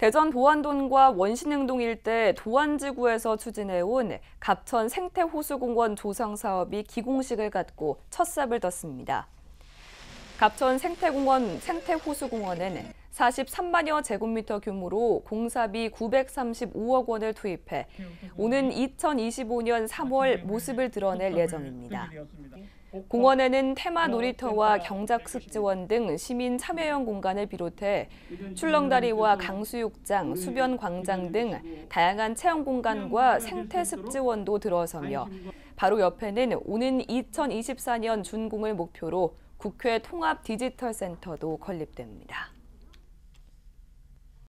대전 도안동과 원신행동 일대 도안지구에서 추진해온 갑천 생태호수공원 조성 사업이 기공식을 갖고 첫 삽을 떴습니다. 갑천 생태공원 생태호수공원은 에 43만여 제곱미터 규모로 공사비 935억 원을 투입해 오는 2025년 3월 모습을 드러낼 예정입니다. 공원에는 테마 놀이터와 경작습지원 등 시민 참여형 공간을 비롯해 출렁다리와 강수욕장, 수변 광장 등 다양한 체험 공간과 생태습지원도 들어서며 바로 옆에는 오는 2024년 준공을 목표로 국회 통합 디지털 센터도 건립됩니다.